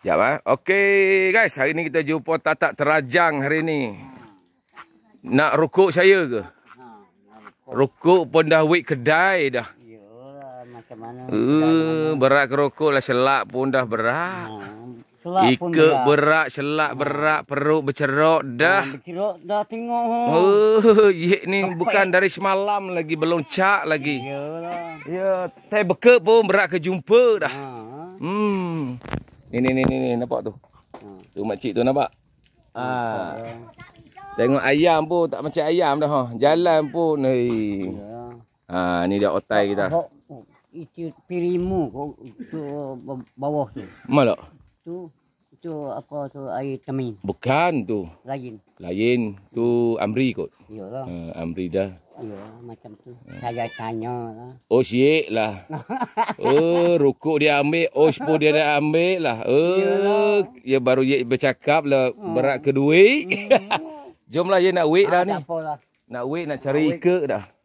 Sekejap lah, Okey guys, hari ni kita jumpa tatak terajang hari ni. Nak rukuk saya ke? Ha, rukuk pun dah wait kedai dah. Uh, berat kerokok lah selak pun dah berat. Ha, selak Ika pun berat, selak ha. berat, perut bercerok dah. Bercerok dah tengok. Uh, ye, ni Apa bukan ye? dari semalam lagi, belum cak lagi. Ya, yeah, teh beke pun berat kejumpa dah. Ha. Hmm. Ni ni ni ni nampak tu. Hmm. Tu makcik tu nampak. Ha. Hmm. Tengok ayam pun tak macam ayam dah ha. Jalan pun ni. Ha ya. ah, ni dia otai kita. Itu pirimu kau bawah tu. Malak. Tu Tu, apa tu air kemin. Bukan tu. Lain. Lain tu Amri kot. Iyalah. Uh, Amri dah. Ya, macam tu. Uh. Saya tanya lah. Oh, syik lah. oh, eh, rukuk dia ambil. Oh, sepuluh dia dah ambil lah. Oh, ya baru ye bercakap lah. Ha. Hmm. Berat kedua. Hmm. Jomlah ye nak wait ha, dah ni. Apa lah. Nak wait, nak cari ha, ikut dah.